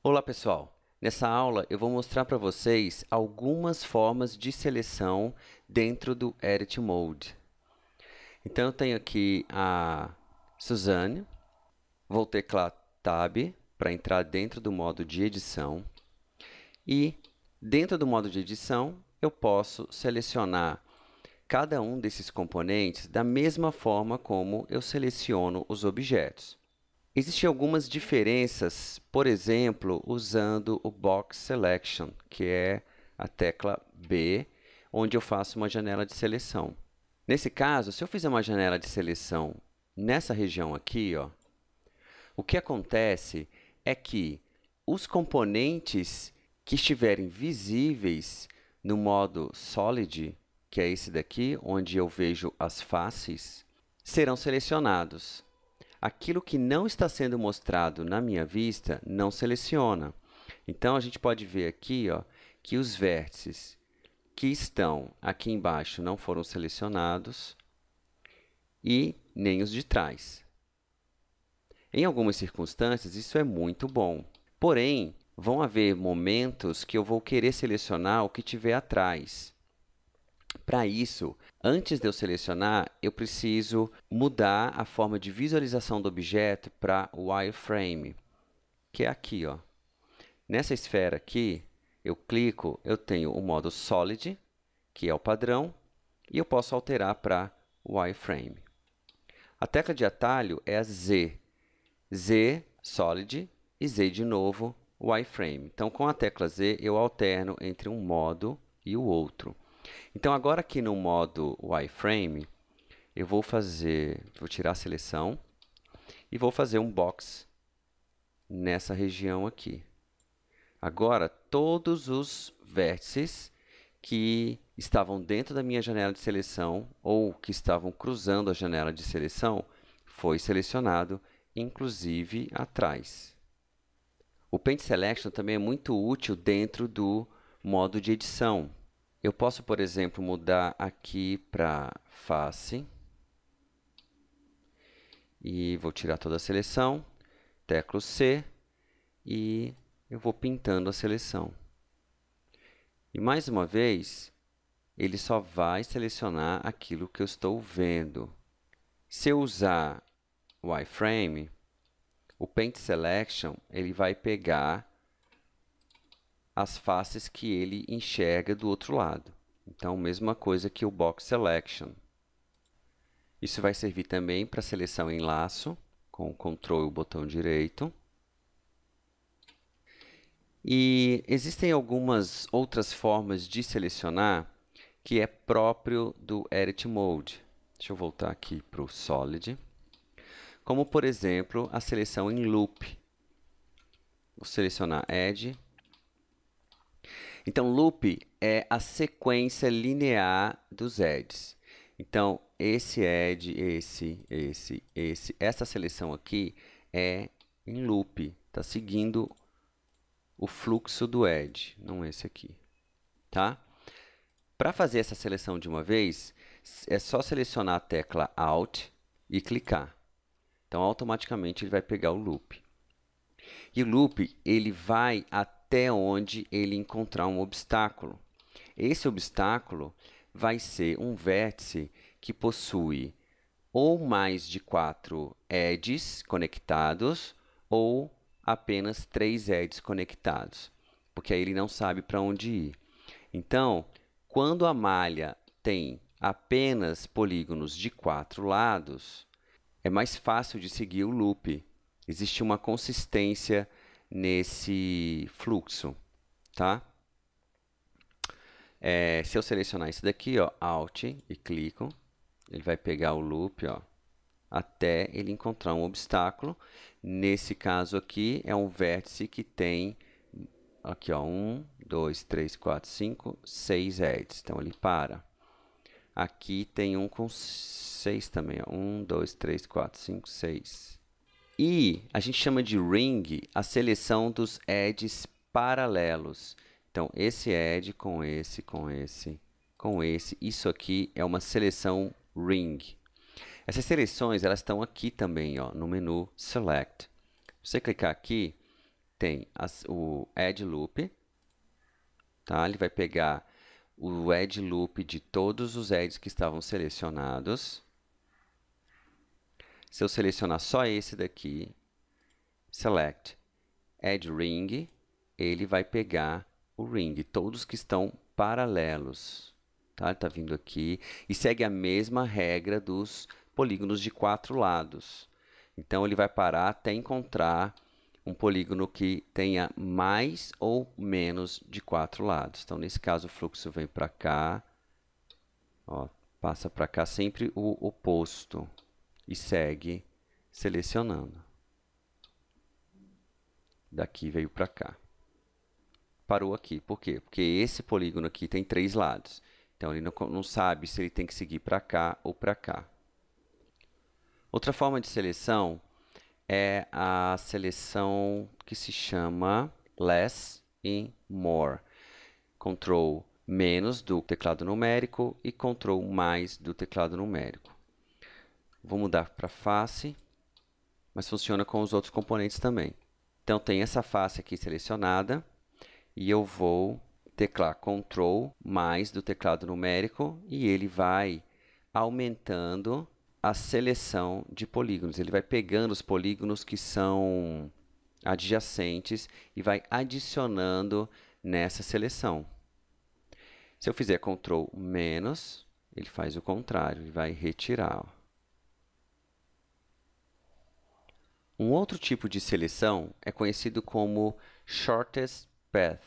Olá pessoal! Nessa aula eu vou mostrar para vocês algumas formas de seleção dentro do Edit Mode. Então eu tenho aqui a Suzane, vou teclar Tab para entrar dentro do modo de edição e dentro do modo de edição eu posso selecionar cada um desses componentes da mesma forma como eu seleciono os objetos. Existem algumas diferenças, por exemplo, usando o Box Selection, que é a tecla B, onde eu faço uma janela de seleção. Nesse caso, se eu fizer uma janela de seleção nessa região aqui, ó, o que acontece é que os componentes que estiverem visíveis no modo Solid, que é esse daqui, onde eu vejo as faces, serão selecionados aquilo que não está sendo mostrado na minha vista não seleciona. Então, a gente pode ver aqui ó, que os vértices que estão aqui embaixo não foram selecionados e nem os de trás. Em algumas circunstâncias, isso é muito bom. Porém, vão haver momentos que eu vou querer selecionar o que tiver atrás. Para isso, antes de eu selecionar, eu preciso mudar a forma de visualização do objeto para wireframe, que é aqui. Ó. Nessa esfera aqui, eu clico, eu tenho o modo Solid, que é o padrão, e eu posso alterar para wireframe. A tecla de atalho é a Z. Z, Solid, e Z de novo, wireframe. Então, com a tecla Z, eu alterno entre um modo e o outro. Então, agora aqui no modo wireframe, eu vou fazer, vou tirar a seleção e vou fazer um box nessa região aqui. Agora, todos os vértices que estavam dentro da minha janela de seleção ou que estavam cruzando a janela de seleção foi selecionado, inclusive atrás. O Paint Selection também é muito útil dentro do modo de edição, eu posso, por exemplo, mudar aqui para face. E vou tirar toda a seleção. Teclo C. E eu vou pintando a seleção. E mais uma vez, ele só vai selecionar aquilo que eu estou vendo. Se eu usar o iframe, o Paint Selection ele vai pegar as faces que ele enxerga do outro lado. Então, mesma coisa que o Box Selection. Isso vai servir também para seleção em laço, com o Ctrl e o botão direito. E existem algumas outras formas de selecionar que é próprio do Edit Mode. Deixa eu voltar aqui para o Solid. Como, por exemplo, a seleção em Loop. Vou selecionar Edge, então, loop é a sequência linear dos edges. Então, esse edge, esse, esse, esse, essa seleção aqui é em loop, está seguindo o fluxo do edge, não esse aqui, tá? Para fazer essa seleção de uma vez, é só selecionar a tecla Alt e clicar. Então, automaticamente ele vai pegar o loop. E o loop, ele vai até até onde ele encontrar um obstáculo. Esse obstáculo vai ser um vértice que possui ou mais de quatro edges conectados ou apenas três edges conectados, porque aí ele não sabe para onde ir. Então, quando a malha tem apenas polígonos de quatro lados, é mais fácil de seguir o loop. Existe uma consistência nesse fluxo, tá? É, se eu selecionar isso daqui, ó, Alt e clico, ele vai pegar o loop, ó, até ele encontrar um obstáculo. Nesse caso aqui, é um vértice que tem, aqui, ó, 1, 2, 3, 4, 5, 6 heads. Então, ele para. Aqui tem um com 6 também, ó, 1, 2, 3, 4, 5, 6. E a gente chama de ring a seleção dos edges paralelos. Então, esse edge com esse, com esse, com esse. Isso aqui é uma seleção ring. Essas seleções elas estão aqui também, ó, no menu Select. você clicar aqui, tem as, o Add Loop. Tá? Ele vai pegar o Add Loop de todos os edges que estavam selecionados. Se eu selecionar só esse daqui, select add ring, ele vai pegar o ring, todos que estão paralelos. Tá? Ele está vindo aqui e segue a mesma regra dos polígonos de quatro lados. Então, ele vai parar até encontrar um polígono que tenha mais ou menos de quatro lados. Então, nesse caso, o fluxo vem para cá, ó, passa para cá sempre o oposto e segue selecionando. Daqui veio para cá. Parou aqui. Por quê? Porque esse polígono aqui tem três lados. Então, ele não, não sabe se ele tem que seguir para cá ou para cá. Outra forma de seleção é a seleção que se chama Less in More. Ctrl menos do teclado numérico e Ctrl mais do teclado numérico. Vou mudar para face, mas funciona com os outros componentes também. Então, tem essa face aqui selecionada e eu vou teclar Ctrl mais do teclado numérico e ele vai aumentando a seleção de polígonos. Ele vai pegando os polígonos que são adjacentes e vai adicionando nessa seleção. Se eu fizer Ctrl menos, ele faz o contrário, ele vai retirar. Um outro tipo de seleção é conhecido como Shortest Path.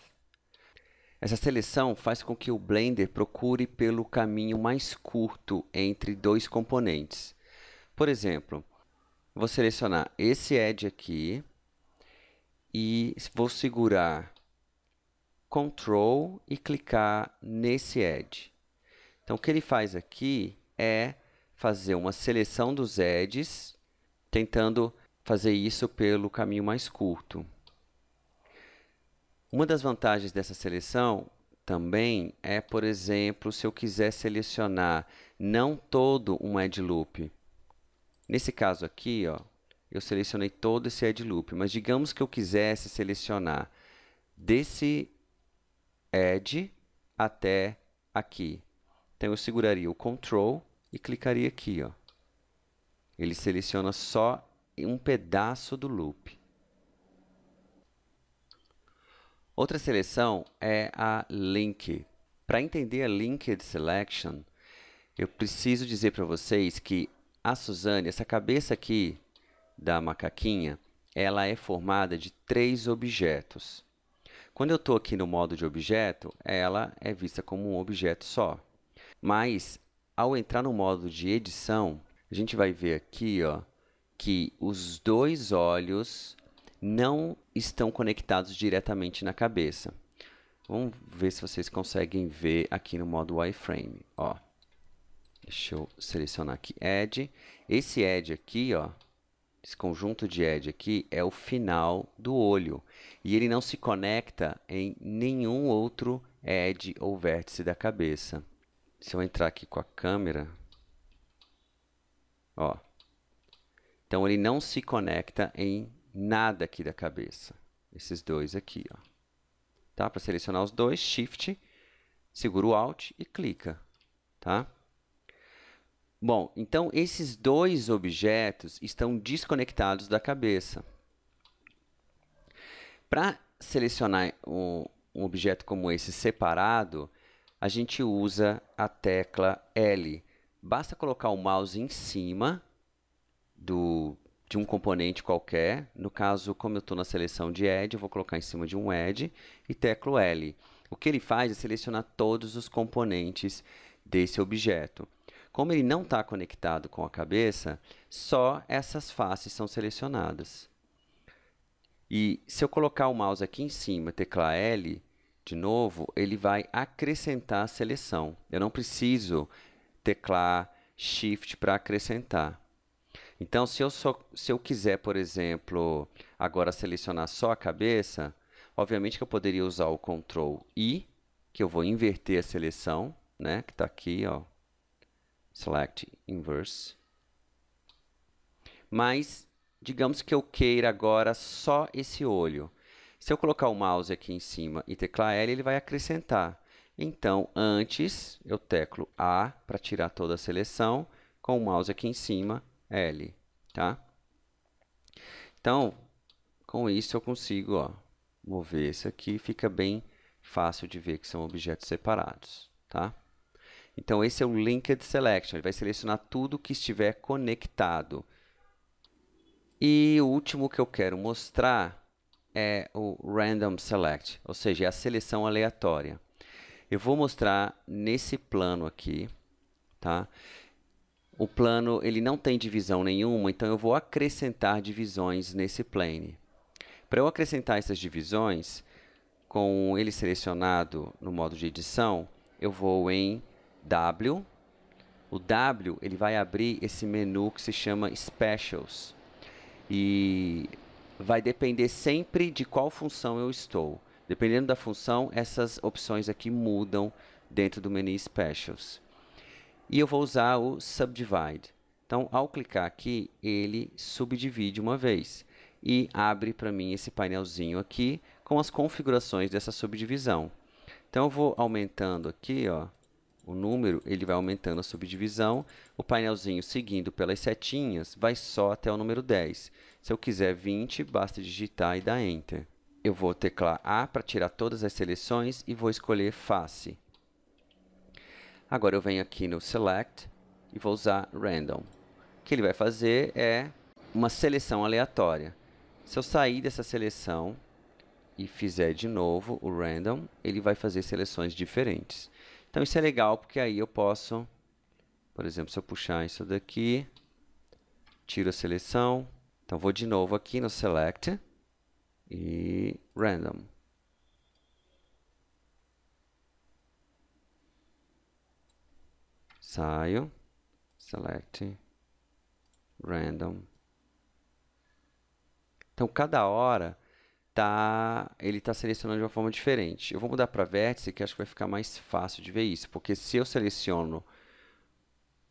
Essa seleção faz com que o Blender procure pelo caminho mais curto entre dois componentes. Por exemplo, vou selecionar esse Edge aqui e vou segurar Ctrl e clicar nesse Edge. Então, o que ele faz aqui é fazer uma seleção dos edges, tentando fazer isso pelo caminho mais curto. Uma das vantagens dessa seleção também é, por exemplo, se eu quiser selecionar não todo um edge loop. Nesse caso aqui, ó, eu selecionei todo esse edge loop, mas digamos que eu quisesse selecionar desse edge até aqui. Então, eu seguraria o Ctrl e clicaria aqui. Ó. Ele seleciona só um pedaço do loop. Outra seleção é a link. Para entender a linked selection, eu preciso dizer para vocês que a Suzane, essa cabeça aqui da macaquinha, ela é formada de três objetos. Quando eu estou aqui no modo de objeto, ela é vista como um objeto só. Mas, ao entrar no modo de edição, a gente vai ver aqui ó, que os dois olhos não estão conectados diretamente na cabeça. Vamos ver se vocês conseguem ver aqui no modo wireframe, ó. Deixa eu selecionar aqui Edge. Esse Edge aqui, ó, esse conjunto de Edge aqui é o final do olho. E ele não se conecta em nenhum outro Edge ou vértice da cabeça. Se eu entrar aqui com a câmera, ó, então ele não se conecta em nada aqui da cabeça. Esses dois aqui, ó. Tá? Para selecionar os dois, Shift, segura o Alt e clica, tá? Bom, então esses dois objetos estão desconectados da cabeça. Para selecionar um, um objeto como esse separado, a gente usa a tecla L. Basta colocar o mouse em cima do de um componente qualquer. No caso, como eu estou na seleção de edge, eu vou colocar em cima de um edge e teclo L. O que ele faz é selecionar todos os componentes desse objeto. Como ele não está conectado com a cabeça, só essas faces são selecionadas. E se eu colocar o mouse aqui em cima, tecla L, de novo, ele vai acrescentar a seleção. Eu não preciso teclar Shift para acrescentar. Então, se eu, só, se eu quiser, por exemplo, agora selecionar só a cabeça, obviamente que eu poderia usar o Ctrl I, que eu vou inverter a seleção, né? Que está aqui, ó. Select Inverse. Mas, digamos que eu queira agora só esse olho. Se eu colocar o mouse aqui em cima e teclar L, ele vai acrescentar. Então, antes, eu teclo A para tirar toda a seleção. Com o mouse aqui em cima, L, tá? Então, com isso eu consigo ó, mover isso aqui, fica bem fácil de ver que são objetos separados, tá? Então, esse é o Linked Selection, ele vai selecionar tudo que estiver conectado. E o último que eu quero mostrar é o Random Select, ou seja, é a seleção aleatória. Eu vou mostrar nesse plano aqui, tá? o plano ele não tem divisão nenhuma, então eu vou acrescentar divisões nesse plane. Para eu acrescentar essas divisões, com ele selecionado no modo de edição, eu vou em W. O W ele vai abrir esse menu que se chama Specials. E vai depender sempre de qual função eu estou. Dependendo da função, essas opções aqui mudam dentro do menu Specials. E eu vou usar o subdivide. Então, ao clicar aqui, ele subdivide uma vez e abre para mim esse painelzinho aqui com as configurações dessa subdivisão. Então, eu vou aumentando aqui, ó, o número, ele vai aumentando a subdivisão. O painelzinho seguindo pelas setinhas vai só até o número 10. Se eu quiser 20, basta digitar e dar Enter. Eu vou teclar A para tirar todas as seleções e vou escolher Face. Agora eu venho aqui no Select e vou usar Random. O que ele vai fazer é uma seleção aleatória. Se eu sair dessa seleção e fizer de novo o Random, ele vai fazer seleções diferentes. Então isso é legal porque aí eu posso, por exemplo, se eu puxar isso daqui, tiro a seleção. Então vou de novo aqui no Select e Random. saio, select, random. Então, cada hora tá, ele está selecionando de uma forma diferente. Eu vou mudar para vértice, que acho que vai ficar mais fácil de ver isso, porque se eu seleciono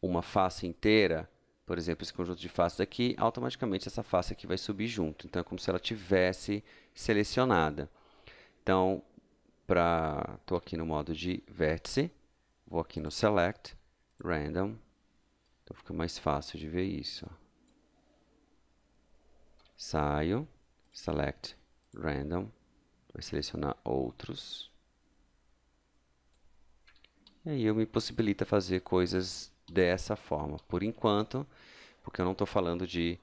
uma face inteira, por exemplo, esse conjunto de faces aqui, automaticamente essa face aqui vai subir junto. Então, é como se ela tivesse selecionada. Então, estou aqui no modo de vértice, vou aqui no Select, random. Então fica mais fácil de ver isso. Saio, select random, vai selecionar outros. E aí eu me possibilita fazer coisas dessa forma, por enquanto, porque eu não estou falando de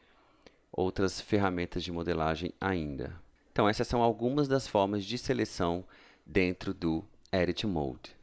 outras ferramentas de modelagem ainda. Então essas são algumas das formas de seleção dentro do Edit Mode.